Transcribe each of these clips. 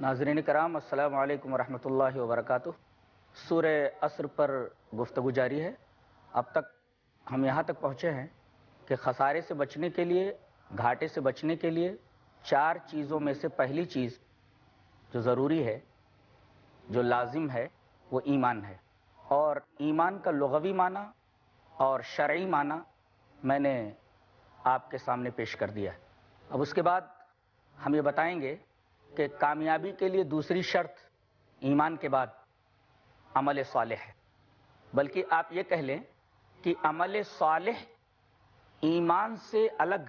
ناظرین کرام السلام علیکم ورحمۃ اللہ وبرکاتہ سورہ عصر پر گفتگو جاری ہے اب تک ہم یہاں تک پہنچے ہیں کہ خسارے سے بچنے کے لیے گھاٹے سے بچنے کے لیے چار چیزوں میں سے پہلی چیز جو ضروری ہے جو لازم ہے وہ ایمان ہے اور ایمان کا لغوی معنی اور شرعی معنی میں نے آپ کے سامنے پیش کر دیا ہے اب اس کے بعد ہم یہ بتائیں گے کہ کامیابی کے لیے دوسری شرط ایمان کے بعد عمل صالح ہے بلکہ آپ یہ کہہ لیں کہ عمل صالح ایمان سے الگ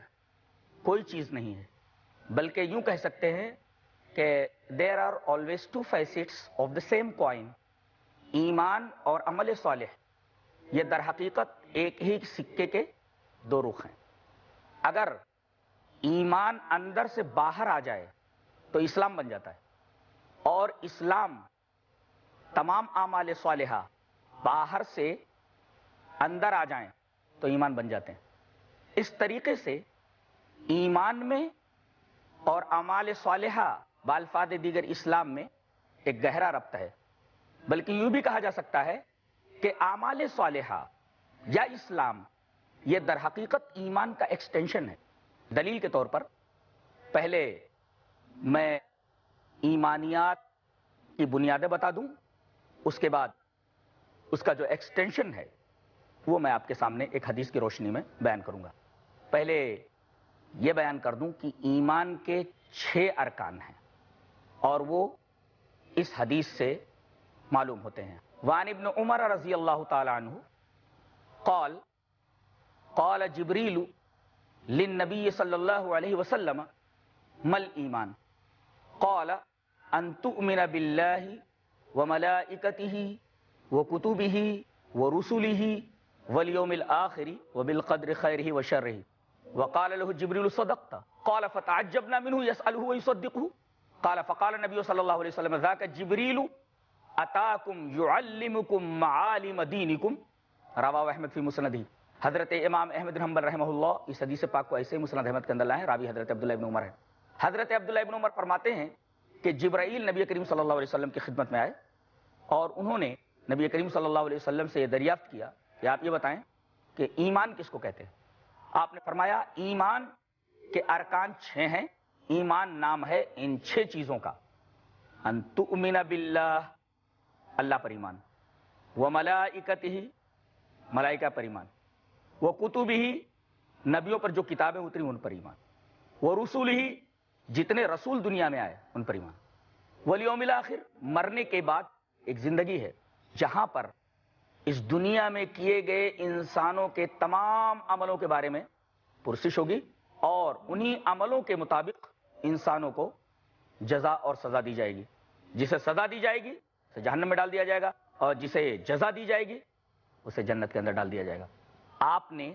کوئی چیز نہیں ہے بلکہ یوں کہہ سکتے ہیں کہ there are always two faces of the same coin ایمان اور عمل صالح یہ در حقیقت ایک ہی سکے کے دو رخ ہیں اگر ایمان اندر سے باہر آ جائے تو اسلام بن جاتا ہے اور اسلام تمام اعمال صالحہ باہر سے اندر آ جائیں تو ایمان بن جاتے ہیں اس طریقے سے ایمان میں اور اعمال صالحہ بالفاد دیگر اسلام میں ایک گہرا ربط ہے بلکہ یوں بھی کہا جا سکتا ہے کہ اعمال صالحہ یا اسلام یہ در حقیقت ایمان کا ایکسٹینشن ہے دلیل کے طور پر پہلے میں ایمانیات کی بنیادیں بتا دوں اس کے بعد اس کا جو ایکسٹینشن ہے وہ میں آپ کے سامنے ایک حدیث کی روشنی میں بیان کروں گا پہلے یہ بیان کر دوں کہ ایمان کے چھ ارکان ہیں اور وہ اس حدیث سے معلوم ہوتے ہیں وان ابن عمر رضی اللہ تعالی عنہ قول قول جبریل للنبی صلی اللہ علیہ وسلم مل ایمان قال ان تؤمن بالله وملائكته وكتبه ورسله واليوم الاخر وبالقدر خيره وشره وقال له جبريل صدقت قال فتعجبنا منه يسأله ويصدقه قال فقال النبي صلى الله عليه وسلم ذاك جبريل اتاكم يعلمكم معالم دينكم رواه احمد في مسنده حضرت امام احمد بن حنبل رحمه الله اس حدیث پاک کو ایسے مسند احمد کے اندر لائے راوی حضرت عبداللہ ابن عمر ہیں حضرت عبداللہ ابن عمر فرماتے ہیں کہ جبرائیل نبی کریم صلی اللہ علیہ وسلم کی خدمت میں آئے اور انہوں نے نبی کریم صلی اللہ علیہ وسلم سے یہ دریافت کیا کہ آپ یہ بتائیں کہ ایمان کس کو کہتے ہیں آپ نے فرمایا ایمان کے ارکان چھ ہیں ایمان نام ہے ان چھ چیزوں کا باللہ اللہ پر ایمان وہ ملاکت ہی پر ایمان وہ کتب ہی نبیوں پر جو کتابیں اتری ان پر ایمان وہ رسول ہی جتنے رسول دنیا میں آئے ان پر ایمان ولیوم آخر مرنے کے بعد ایک زندگی ہے جہاں پر اس دنیا میں کیے گئے انسانوں کے تمام عملوں کے بارے میں پرسش ہوگی اور انہی عملوں کے مطابق انسانوں کو جزا اور سزا دی جائے گی جسے سزا دی جائے گی اسے جہنم میں ڈال دیا جائے گا اور جسے جزا دی جائے گی اسے جنت کے اندر ڈال دیا جائے گا آپ نے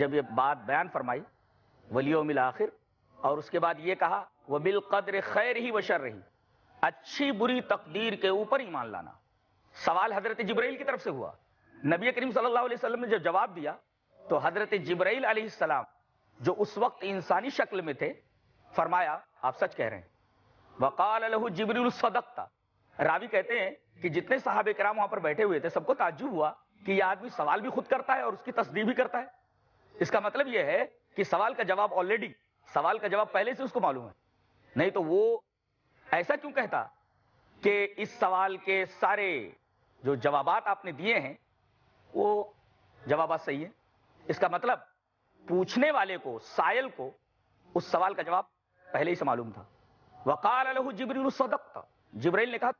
جب یہ بات بیان فرمائی ولیوم آخر اور اس کے بعد یہ کہا وہ بال قدر خیر ہی وشر رہی اچھی بری تقدیر کے اوپر ایمان لانا سوال حضرت جبرائیل کی طرف سے ہوا نبی کریم صلی اللہ علیہ وسلم نے جب جواب دیا تو حضرت جبرائیل علیہ السلام جو اس وقت انسانی شکل میں تھے فرمایا آپ سچ کہہ رہے ہیں وقال الح الصدقتا راوی کہتے ہیں کہ جتنے صاحب کرام وہاں پر بیٹھے ہوئے تھے سب کو تعجب ہوا کہ یہ آدمی سوال بھی خود کرتا ہے اور اس کی تصدیق بھی کرتا ہے اس کا مطلب یہ ہے کہ سوال کا جواب آلریڈی سوال کا جواب پہلے سے اس کو معلوم ہے نہیں تو وہ ایسا کیوں کہتا کہ اس سوال کے سارے جو جوابات آپ نے دیے ہیں وہ جوابات صحیح ہیں اس کا مطلب پوچھنے والے کو سائل کو اس سوال کا جواب پہلے ہی سے معلوم تھا وکال جبریل نے کہا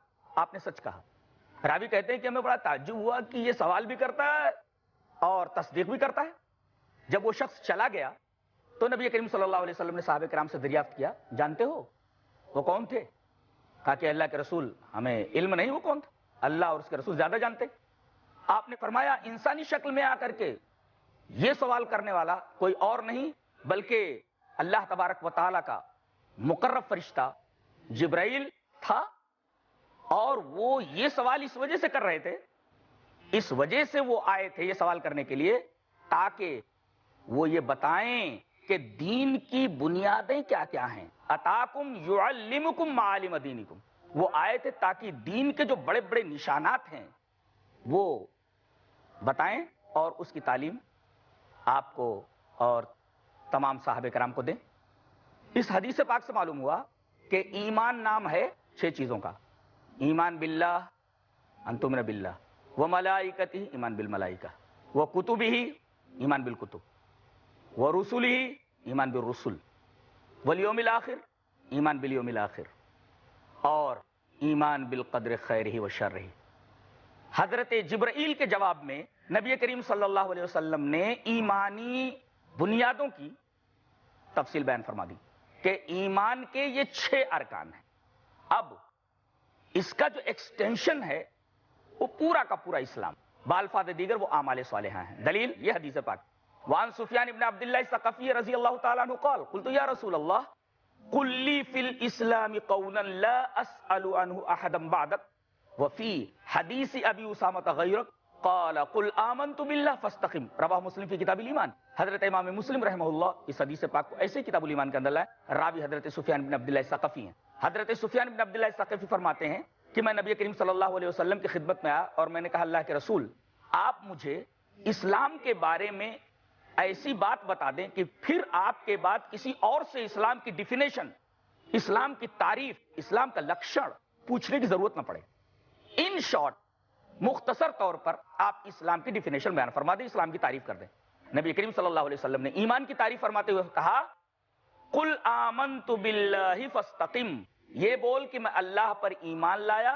آپ نے سچ کہا راوی کہتے ہیں کہ ہمیں بڑا تعجب ہوا کہ یہ سوال بھی کرتا ہے اور تصدیق بھی کرتا ہے جب وہ شخص چلا گیا تو نبی کریم صلی اللہ علیہ وسلم نے صحابہ کرام سے دریافت کیا جانتے ہو وہ کون تھے کہا کہ اللہ کے رسول ہمیں علم نہیں وہ کون تھا اللہ اور اس کے رسول زیادہ جانتے آپ نے فرمایا انسانی شکل میں آ کر کے یہ سوال کرنے والا کوئی اور نہیں بلکہ اللہ تبارک و تعالیٰ کا مقرر فرشتہ جبرائیل تھا اور وہ یہ سوال اس وجہ سے کر رہے تھے اس وجہ سے وہ آئے تھے یہ سوال کرنے کے لیے تاکہ وہ یہ بتائیں کہ دین کی بنیادیں کیا کیا ہیں اتاکم یعلمکم معالم دینکم وہ آئے تھے تاکہ دین کے جو بڑے بڑے نشانات ہیں وہ بتائیں اور اس کی تعلیم آپ کو اور تمام صاحب کرام کو دیں اس حدیث پاک سے معلوم ہوا کہ ایمان نام ہے چھ چیزوں کا ایمان باللہ انتمر باللہ وہ ملائی ایمان بالملائکہ وہ کتب ہی ایمان بالکتب رسول ہی ایمان بال رسول ولیوم آخر ایمان بلیوم آخر اور ایمان بالقدر خیر ہی و شر ہی حضرت جبرائیل کے جواب میں نبی کریم صلی اللہ علیہ وسلم نے ایمانی بنیادوں کی تفصیل بیان فرما دی کہ ایمان کے یہ چھ ارکان ہیں اب اس کا جو ایکسٹینشن ہے وہ پورا کا پورا اسلام بالفاظ دیگر وہ آمال صالحہ ہیں دلیل یہ حدیث پاک وان سفیان ابن عبداللہ سقفی رضی اللہ تعالیٰ عنہ قال قلت یا رسول اللہ قلی فی الاسلام قولا لا اسأل عنہ احدا بعدک وفی حدیث ابی اسامت غیرک قال قل آمنت باللہ فاستقم رواہ مسلم فی کتاب الیمان حضرت امام مسلم رحمہ اللہ اس حدیث پاک کو ایسے کتاب الیمان کے اندر لائے راوی حضرت سفیان بن عبداللہ سقفی ہیں حضرت سفیان بن عبداللہ سقفی فرماتے ہیں کہ میں نبی کریم صلی اللہ علیہ وسلم کی خدمت میں آیا اور میں نے کہا اللہ کے رسول آپ مجھے اسلام کے بارے میں ایسی بات بتا دیں کہ پھر آپ کے بعد کسی اور سے اسلام کی ڈیفینیشن اسلام کی تعریف اسلام کا لکشن پوچھنے کی ضرورت نہ پڑے ان شارٹ مختصر طور پر آپ اسلام کی ڈیفینیشن بیان فرما دیں اسلام کی تعریف کر دیں نبی کریم صلی اللہ علیہ وسلم نے ایمان کی تعریف فرماتے ہوئے کہا کل آمن یہ بول کہ میں اللہ پر ایمان لایا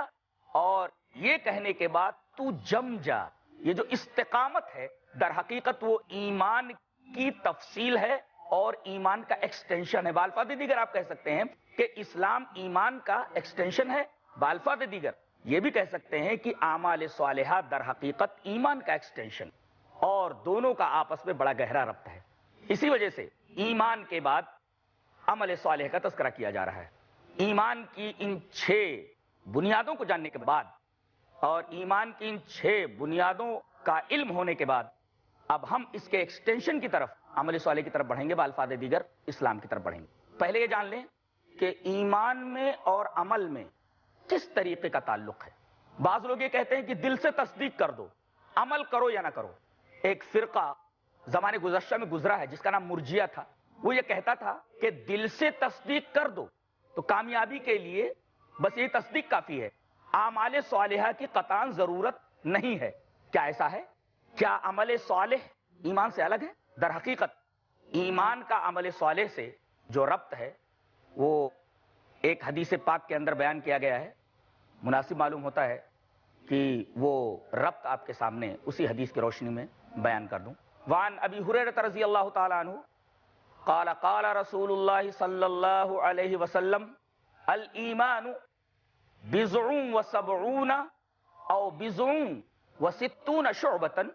اور یہ کہنے کے بعد تو جم جا یہ جو استقامت ہے در حقیقت وہ ایمان کی تفصیل ہے اور ایمان کا ایکسٹینشن ہے بالفاد دیگر آپ کہہ سکتے ہیں کہ اسلام ایمان کا ایکسٹینشن ہے بالفاد دیگر یہ بھی کہہ سکتے ہیں کہ اعمال صالحہ در حقیقت ایمان کا ایکسٹینشن اور دونوں کا آپس میں بڑا گہرا ربط ہے اسی وجہ سے ایمان کے بعد عمل صالح کا تذکرہ کیا جا رہا ہے ایمان کی ان چھ بنیادوں کو جاننے کے بعد اور ایمان کی ان چھ بنیادوں کا علم ہونے کے بعد اب ہم اس کے ایکسٹینشن کی طرف عمل صالح کی طرف بڑھیں گے بال فاد دیگر اسلام کی طرف بڑھیں گے پہلے یہ جان لیں کہ ایمان میں اور عمل میں کس طریقے کا تعلق ہے بعض لوگ یہ کہتے ہیں کہ دل سے تصدیق کر دو عمل کرو یا نہ کرو ایک فرقہ زمانے گزشتہ میں گزرا ہے جس کا نام مرجیا تھا وہ یہ کہتا تھا کہ دل سے تصدیق کر دو تو کامیابی کے لیے بس یہ تصدیق کافی ہے آمال صالحہ کی قطان ضرورت نہیں ہے کیا ایسا ہے کیا عمل صالح ایمان سے الگ ہے در حقیقت ایمان کا عمل صالح سے جو ربط ہے وہ ایک حدیث پاک کے اندر بیان کیا گیا ہے مناسب معلوم ہوتا ہے کہ وہ ربط آپ کے سامنے اسی حدیث کی روشنی میں بیان کر دوں وان حریرت حریر اللہ تعالیٰ عنہ قال قال رسول اللہ صلی اللہ علیہ وسلم الایمان بزعون بزعون و و سبعون او ستون شعبتن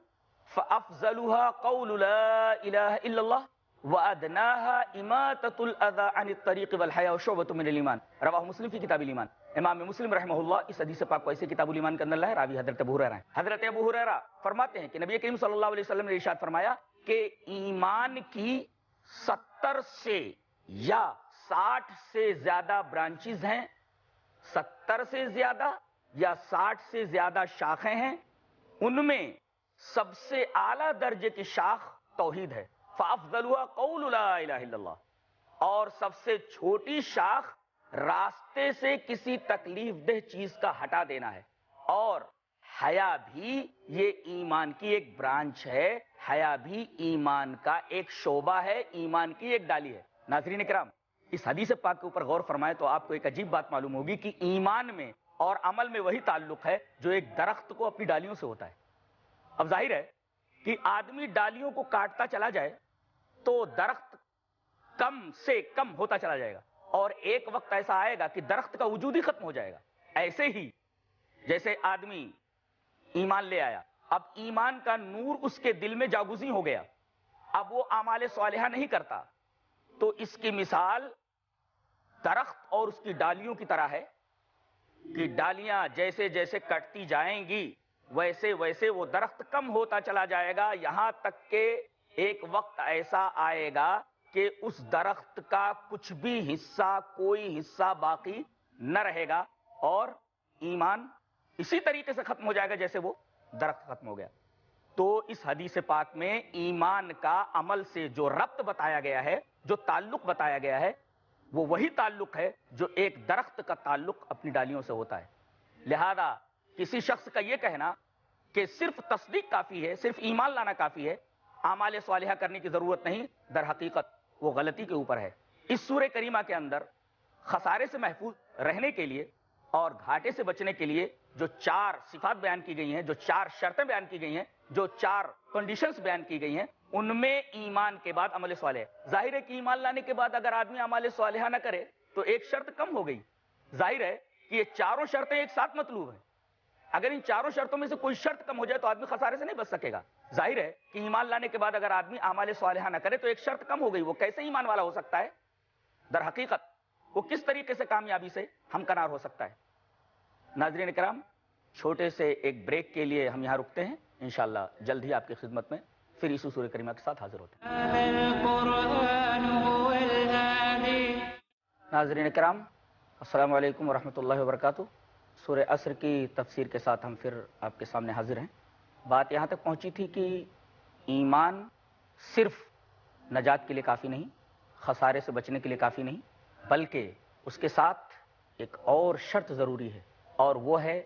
فافزلها قول لا اله الا الله وادناها اماتۃ الاذى عن الطريق والحياء وشعبۃ من الايمان رواه مسلم في كتاب الايمان امام مسلم رحمہ اللہ اس حدیث پاک کو ایسے کتاب الایمان کے اندر لایا راوی حضرت ابو ہریرہ حضرت ابو ہریرہ فرماتے ہیں کہ نبی کریم صلی اللہ علیہ وسلم نے ارشاد فرمایا کہ ایمان کی 70 سے یا 60 سے زیادہ برانچز ہیں 70 سے زیادہ یا 60 سے زیادہ شاخیں ہیں ان میں سب سے اعلی درجے کی شاخ توحید ہے قول اللہ اور سب سے چھوٹی شاخ راستے سے کسی تکلیف دہ چیز کا ہٹا دینا ہے اور حیا بھی یہ ایمان کی ایک برانچ ہے حیا بھی ایمان کا ایک شعبہ ہے ایمان کی ایک ڈالی ہے ناظرین کرام اس حدیث پاک کے اوپر غور فرمائے تو آپ کو ایک عجیب بات معلوم ہوگی کہ ایمان میں اور عمل میں وہی تعلق ہے جو ایک درخت کو اپنی ڈالیوں سے ہوتا ہے اب ظاہر ہے کہ آدمی ڈالیوں کو کاٹتا چلا جائے تو درخت کم سے کم ہوتا چلا جائے گا اور ایک وقت ایسا آئے گا کہ درخت کا وجود ہی ختم ہو جائے گا ایسے ہی جیسے آدمی ایمان لے آیا اب ایمان کا نور اس کے دل میں جاگوزی ہو گیا اب وہ آمالے صالحہ نہیں کرتا تو اس کی مثال درخت اور اس کی ڈالیوں کی طرح ہے کہ ڈالیاں جیسے جیسے کٹتی جائیں گی ویسے ویسے وہ درخت کم ہوتا چلا جائے گا یہاں تک کہ ایک وقت ایسا آئے گا کہ اس درخت کا کچھ بھی حصہ کوئی حصہ باقی نہ رہے گا اور ایمان اسی طریقے سے ختم ہو جائے گا جیسے وہ درخت ختم ہو گیا تو اس حدیث پاک میں ایمان کا عمل سے جو ربط بتایا گیا ہے جو تعلق بتایا گیا ہے وہ وہی تعلق ہے جو ایک درخت کا تعلق اپنی ڈالیوں سے ہوتا ہے لہذا کسی شخص کا یہ کہنا کہ صرف تصدیق کافی ہے صرف ایمان لانا کافی ہے اعمال صالحہ کرنے کی ضرورت نہیں در حقیقت وہ غلطی کے اوپر ہے اس سور کریمہ کے اندر خسارے سے محفوظ رہنے کے لیے اور گھاٹے سے بچنے کے لیے جو چار صفات بیان کی گئی ہیں جو چار شرطیں بیان کی گئی ہیں جو چار کنڈیشنز بیان کی گئی ہیں ان میں ایمان کے بعد عمل سوالح ظاہر ہے کہ ایمان لانے کے بعد اگر آدمی عمل صالحہ نہ کرے تو ایک شرط کم ہو گئی ظاہر ہے کہ یہ چاروں شرطیں ایک ساتھ مطلوب ہیں اگر ان چاروں شرطوں میں سے کوئی شرط کم ہو جائے تو آدمی خسارے سے نہیں بچ سکے گا ظاہر ہے کہ ایمان لانے کے بعد اگر آدمی صالحہ نہ کرے تو ایک شرط کم ہو گئی وہ کیسے ایمان والا ہو سکتا ہے در حقیقت وہ کس طریقے سے کامیابی سے ہمکنار ہو سکتا ہے ناظرین کرام چھوٹے سے ایک بریک کے لیے ہم یہاں رکتے ہیں انشاءاللہ جلد ہی آپ کی خدمت میں پھر اسی سور کریمہ کے ساتھ حاضر ہوتے ہیں ناظرین کرام السلام علیکم و اللہ وبرکاتہ سورہ عصر کی تفسیر کے ساتھ ہم پھر آپ کے سامنے حاضر ہیں بات یہاں تک پہنچی تھی کہ ایمان صرف نجات کے لیے کافی نہیں خسارے سے بچنے کے لیے کافی نہیں بلکہ اس کے ساتھ ایک اور شرط ضروری ہے اور وہ ہے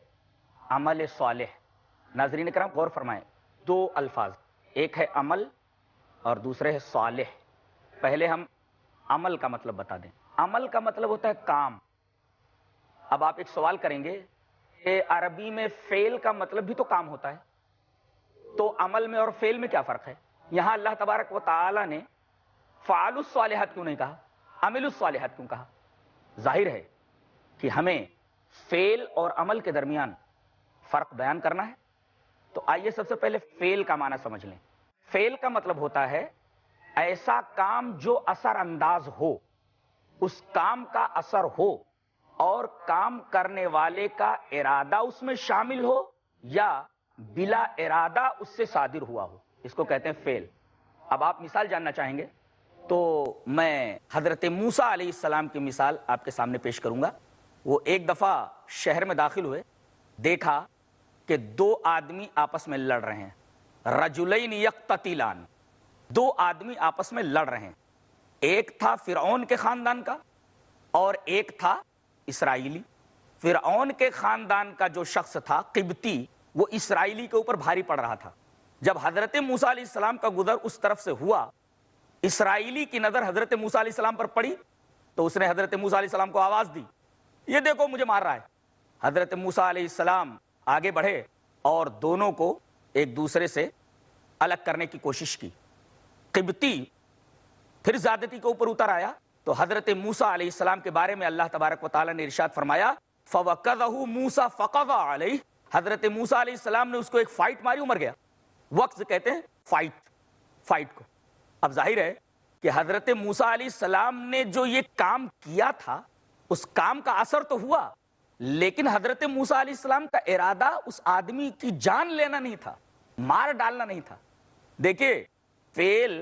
عمل صالح ناظرین کرام غور فرمائیں دو الفاظ ایک ہے عمل اور دوسرے ہے صالح پہلے ہم عمل کا مطلب بتا دیں عمل کا مطلب ہوتا ہے کام اب آپ ایک سوال کریں گے کہ عربی میں فیل کا مطلب بھی تو کام ہوتا ہے تو عمل میں اور فیل میں کیا فرق ہے یہاں اللہ تبارک و تعالی نے فعال الصالحات کیوں نہیں کہا عمل الصالحات کیوں کہا ظاہر ہے کہ ہمیں فیل اور عمل کے درمیان فرق بیان کرنا ہے تو آئیے سب سے پہلے فیل کا معنی سمجھ لیں فیل کا مطلب ہوتا ہے ایسا کام جو اثر انداز ہو اس کام کا اثر ہو اور کام کرنے والے کا ارادہ اس میں شامل ہو یا بلا ارادہ اس سے صادر ہوا ہو اس کو کہتے ہیں فیل اب آپ مثال جاننا چاہیں گے تو میں حضرت موسا علیہ السلام کی مثال آپ کے سامنے پیش کروں گا وہ ایک دفعہ شہر میں داخل ہوئے دیکھا کہ دو آدمی آپس میں لڑ رہے ہیں یکتیلان دو آدمی آپس میں لڑ رہے ہیں ایک تھا فرعون کے خاندان کا اور ایک تھا اسرائیلی فرعون کے خاندان کا جو شخص تھا قبطی وہ اسرائیلی کے اوپر بھاری پڑ رہا تھا جب حضرت موسیٰ علیہ السلام کا گزر اس طرف سے ہوا اسرائیلی کی نظر حضرت موسیٰ علیہ السلام پر پڑی تو اس نے حضرت موسیٰ علیہ السلام کو آواز دی یہ دیکھو مجھے مار رہا ہے حضرت موسیٰ علیہ السلام آگے بڑھے اور دونوں کو ایک دوسرے سے الگ کرنے کی کوشش کی قبطی پھر زیادتی کے اوپر اتر آیا تو حضرت موسا علیہ السلام کے بارے میں اللہ تبارک و تعالیٰ نے ارشاد فرمایا فوقہ موسا فقوا علیہ حضرت موسا علیہ السلام نے اس کو ایک فائٹ ماری مر گیا وقت کہتے ہیں فائٹ فائٹ کو اب ظاہر ہے کہ حضرت موسا علیہ السلام نے جو یہ کام کیا تھا اس کام کا اثر تو ہوا لیکن حضرت موسا علیہ السلام کا ارادہ اس آدمی کی جان لینا نہیں تھا مار ڈالنا نہیں تھا دیکھیے فیل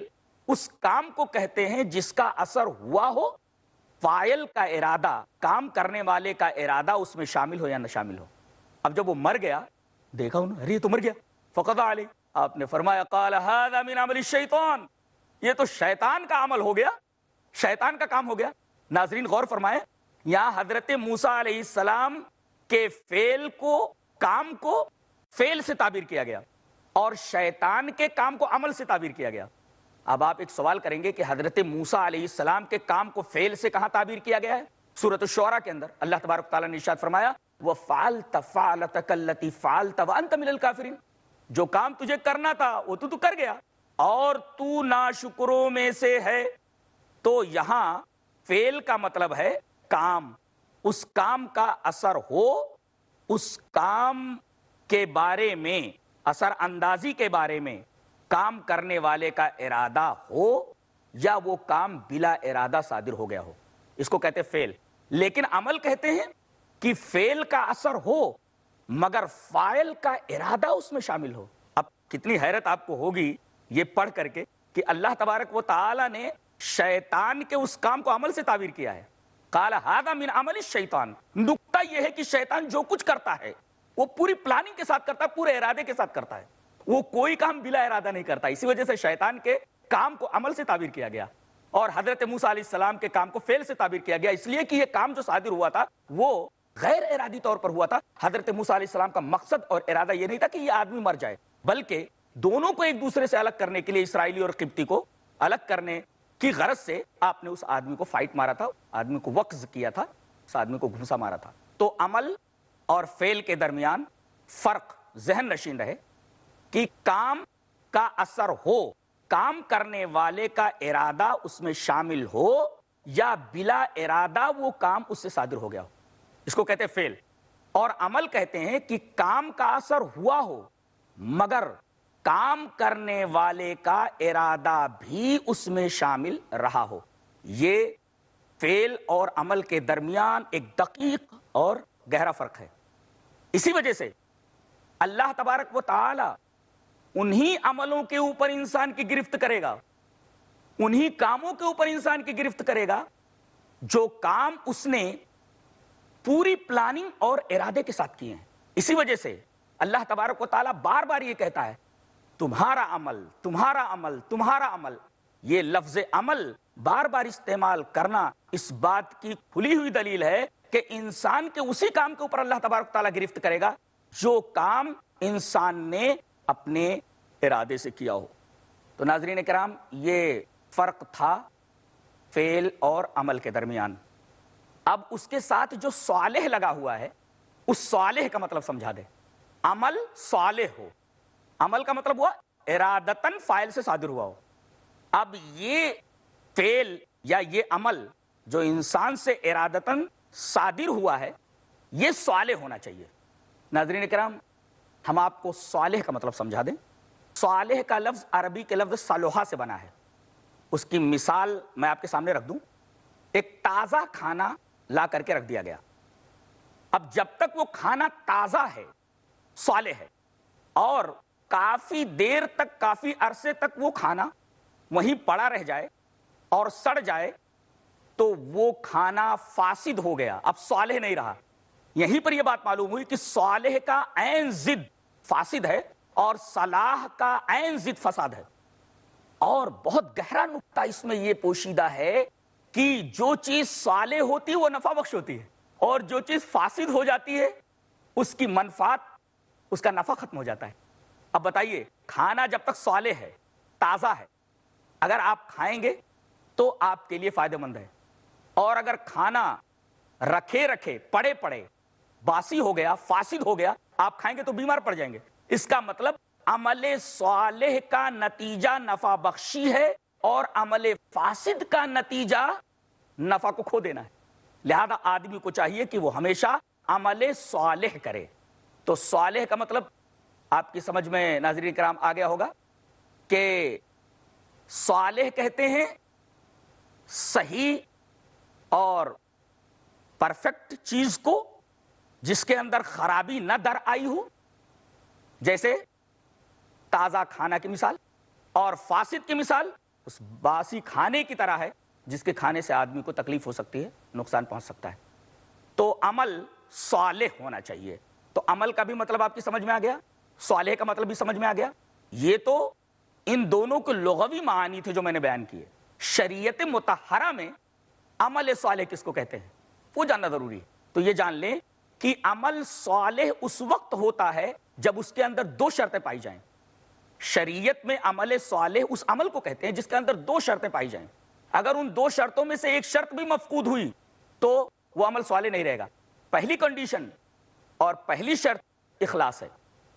اس کام کو کہتے ہیں جس کا اثر ہوا ہو فائل کا ارادہ کام کرنے والے کا ارادہ اس میں شامل ہو یا نہ شامل ہو اب جب وہ مر گیا دیکھا انہوں تو مر گیا علی آپ نے فرمایا قال هذا من عمل الشیطان یہ تو شیطان کا عمل ہو گیا شیطان کا کام ہو گیا ناظرین غور فرمائے یہاں حضرت موسا علیہ السلام کے فیل کو کام کو فیل سے تعبیر کیا گیا اور شیطان کے کام کو عمل سے تعبیر کیا گیا اب آپ ایک سوال کریں گے کہ حضرت موسا علیہ السلام کے کام کو فیل سے کہاں تعبیر کیا گیا ہے سورت شعرا کے اندر اللہ تبارک تعالیٰ نے ارشاد فرمایا وہ فالت فالت کلتی فالت ونت مل جو کام تجھے کرنا تھا وہ تو کر گیا اور تو نا شکروں میں سے ہے تو یہاں فیل کا مطلب ہے کام اس کام کا اثر ہو اس کام کے بارے میں اثر اندازی کے بارے میں کام کرنے والے کا ارادہ ہو یا وہ کام بلا ارادہ صادر ہو گیا ہو اس کو کہتے فیل لیکن عمل کہتے ہیں کہ فیل کا اثر ہو مگر فائل کا ارادہ اس میں شامل ہو اب کتنی حیرت آپ کو ہوگی یہ پڑھ کر کے کہ اللہ تبارک و تعالی نے شیطان کے اس کام کو عمل سے تعبیر کیا ہے کال من عمل الشیطان نقطہ یہ ہے کہ شیطان جو کچھ کرتا ہے وہ پوری پلاننگ کے ساتھ کرتا ہے پورے ارادے کے ساتھ کرتا ہے وہ کوئی کام بلا ارادہ نہیں کرتا اسی وجہ سے شیطان کے کام کو عمل سے تعبیر کیا گیا اور حضرت موسیٰ علیہ السلام کے کام کو فیل سے تعبیر کیا گیا اس لیے کہ یہ کام جو صادر ہوا ہوا تھا تھا وہ غیر ارادی طور پر حضرت علیہ السلام کا مقصد اور ارادہ یہ یہ نہیں تھا کہ آدمی مر جائے بلکہ دونوں کو ایک دوسرے سے الگ کرنے کے لیے اسرائیلی اور قبطی کو الگ کرنے کی غرض سے آپ نے اس آدمی کو فائٹ مارا تھا آدمی کو وقز کیا تھا اس آدمی کو گھسا مارا تھا تو عمل اور فیل کے درمیان فرق ذہن نشین رہے کہ کام کا اثر ہو کام کرنے والے کا ارادہ اس میں شامل ہو یا بلا ارادہ وہ کام اس سے صادر ہو گیا ہو اس کو کہتے فیل اور عمل کہتے ہیں کہ کام کا اثر ہوا ہو مگر کام کرنے والے کا ارادہ بھی اس میں شامل رہا ہو یہ فیل اور عمل کے درمیان ایک دقیق اور گہرا فرق ہے اسی وجہ سے اللہ تبارک و تعالی انہی عملوں کے اوپر انسان کی گرفت کرے گا انہی کاموں کے اوپر انسان کی گرفت کرے گا جو کام اس نے پوری پلاننگ اور ارادے کے ساتھ کیے ہیں اسی وجہ سے اللہ تبارک و تعالیٰ بار بار یہ کہتا ہے تمہارا عمل تمہارا عمل تمہارا عمل یہ لفظ عمل بار بار استعمال کرنا اس بات کی کھلی ہوئی دلیل ہے کہ انسان کے اسی کام کے اوپر اللہ تبارک تعالیٰ گرفت کرے گا جو کام انسان نے اپنے ارادے سے کیا ہو تو ناظرین کرام یہ فرق تھا فیل اور عمل کے درمیان اب اس کے ساتھ جو صالح لگا ہوا ہے اس صالح کا مطلب سمجھا دے عمل صالح ہو عمل کا مطلب ہوا ارادتاً فائل سے صادر ہوا ہو اب یہ فیل یا یہ عمل جو انسان سے ارادتاً صادر ہوا ہے یہ صالح ہونا چاہیے ناظرین کرام ہم آپ کو صالح کا مطلب سمجھا دیں صالح کا لفظ عربی کے لفظ صالحہ سے بنا ہے اس کی مثال میں آپ کے سامنے رکھ دوں ایک تازہ کھانا لا کر کے رکھ دیا گیا اب جب تک وہ کھانا تازہ ہے صالح ہے اور کافی دیر تک کافی عرصے تک وہ کھانا وہیں پڑا رہ جائے اور سڑ جائے تو وہ کھانا فاسد ہو گیا اب صالح نہیں رہا یہیں پر یہ بات معلوم ہوئی کہ صالح کا عین ضد فاسد ہے اور صلاح کا ضد فساد ہے اور بہت گہرا نقطہ اس میں یہ پوشیدہ ہے کہ جو چیز صالح ہوتی ہے وہ نفع بخش ہوتی ہے اور جو چیز فاسد ہو جاتی ہے اس کی منفات اس کا نفع ختم ہو جاتا ہے اب بتائیے کھانا جب تک صالح ہے تازہ ہے اگر آپ کھائیں گے تو آپ کے لیے فائدہ مند ہے اور اگر کھانا رکھے رکھے پڑے پڑے باسی ہو گیا فاسد ہو گیا آپ کھائیں گے تو بیمار پڑ جائیں گے اس کا مطلب عمل صالح کا نتیجہ نفع بخشی ہے اور عمل فاسد کا نتیجہ نفع کو کھو دینا ہے لہذا آدمی کو چاہیے کہ وہ ہمیشہ عمل صالح کرے تو صالح کا مطلب آپ کی سمجھ میں ناظرین کرام آ گیا ہوگا کہ صالح کہتے ہیں صحیح اور پرفیکٹ چیز کو جس کے اندر خرابی نہ در آئی ہو جیسے تازہ کھانا کی مثال اور فاسد کی مثال اس باسی کھانے کی طرح ہے جس کے کھانے سے آدمی کو تکلیف ہو سکتی ہے نقصان پہنچ سکتا ہے تو عمل صالح ہونا چاہیے تو عمل کا بھی مطلب آپ کی سمجھ میں آ گیا صالح کا مطلب بھی سمجھ میں آ گیا یہ تو ان دونوں کے لغوی معانی تھے جو میں نے بیان کیے شریعت متحرہ میں عمل صالح کس کو کہتے ہیں وہ جاننا ضروری ہے تو یہ جان لیں کہ عمل صالح اس وقت ہوتا ہے جب اس کے اندر دو شرطیں پائی جائیں شریعت میں عمل صالح اس عمل کو کہتے ہیں جس کے اندر دو شرطیں پائی جائیں اگر ان دو شرطوں میں سے ایک شرط بھی مفقود ہوئی تو وہ عمل صالح نہیں رہے گا پہلی کنڈیشن اور پہلی شرط اخلاص ہے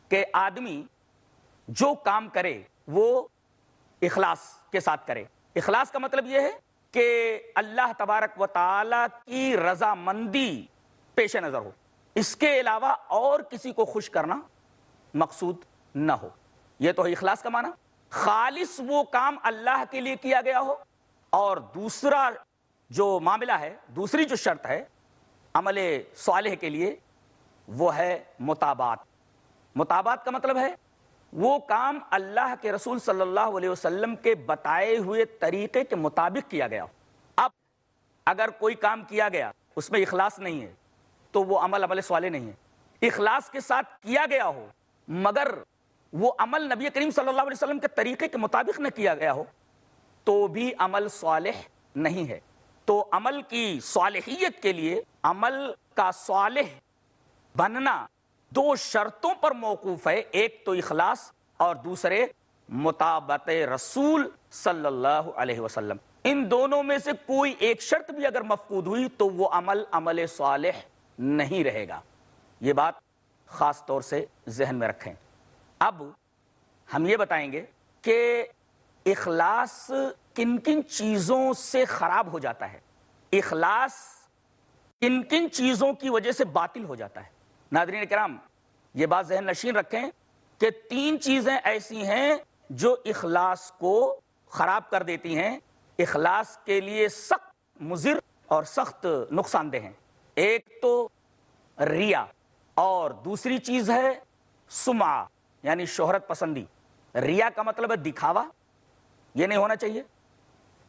کہ آدمی جو کام کرے وہ اخلاص کے ساتھ کرے اخلاص کا مطلب یہ ہے کہ اللہ تبارک و تعالی کی رضا مندی پیش نظر ہو اس کے علاوہ اور کسی کو خوش کرنا مقصود نہ ہو یہ تو ہے اخلاص کا معنی خالص وہ کام اللہ کے لیے کیا گیا ہو اور دوسرا جو معاملہ ہے دوسری جو شرط ہے عمل صالح کے لیے وہ ہے مطابات مطابات کا مطلب ہے وہ کام اللہ کے رسول صلی اللہ علیہ وسلم کے بتائے ہوئے طریقے کے مطابق کیا گیا ہو اب اگر کوئی کام کیا گیا اس میں اخلاص نہیں ہے تو وہ عمل عمل صالح نہیں ہے اخلاص کے ساتھ کیا گیا ہو مگر وہ عمل نبی کریم صلی اللہ علیہ وسلم کے طریقے کے مطابق نہ کیا گیا ہو تو بھی عمل صالح نہیں ہے تو عمل کی صالحیت کے لیے عمل کا صالح بننا دو شرطوں پر موقوف ہے ایک تو اخلاص اور دوسرے مطابط رسول صلی اللہ علیہ وسلم ان دونوں میں سے کوئی ایک شرط بھی اگر مفقود ہوئی تو وہ عمل عمل صالح نہیں رہے گا یہ بات خاص طور سے ذہن میں رکھیں اب ہم یہ بتائیں گے کہ اخلاص کن کن چیزوں سے خراب ہو جاتا ہے اخلاص کن کن چیزوں کی وجہ سے باطل ہو جاتا ہے ناظرین کرام یہ بات ذہن نشین رکھیں کہ تین چیزیں ایسی ہیں جو اخلاص کو خراب کر دیتی ہیں اخلاص کے لیے سخت مضر اور سخت نقصان دہ ہیں ایک تو ریا اور دوسری چیز ہے سما یعنی شہرت پسندی ریا کا مطلب ہے دکھاوا یہ نہیں ہونا چاہیے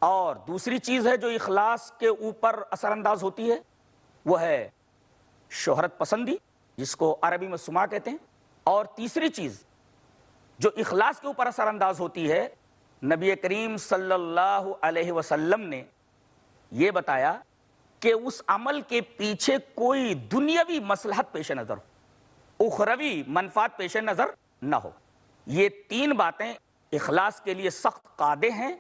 اور دوسری چیز ہے جو اخلاص کے اوپر اثر انداز ہوتی ہے وہ ہے شہرت پسندی جس کو عربی میں سما کہتے ہیں اور تیسری چیز جو اخلاص کے اوپر اثر انداز ہوتی ہے نبی کریم صلی اللہ علیہ وسلم نے یہ بتایا کہ اس عمل کے پیچھے کوئی دنیاوی مسلحت پیش نظر ہو اخروی منفات پیش نظر نہ ہو یہ تین باتیں اخلاص کے لیے سخت قادے ہیں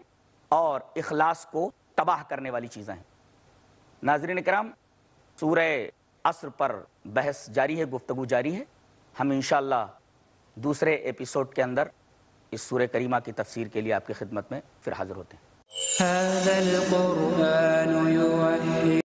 اور اخلاص کو تباہ کرنے والی چیزیں ہیں ناظرین کرام سورہ اثر پر بحث جاری ہے گفتگو جاری ہے ہم انشاءاللہ دوسرے ایپیسوڈ کے اندر اس سورہ کریمہ کی تفسیر کے لیے آپ کی خدمت میں پھر حاضر ہوتے ہیں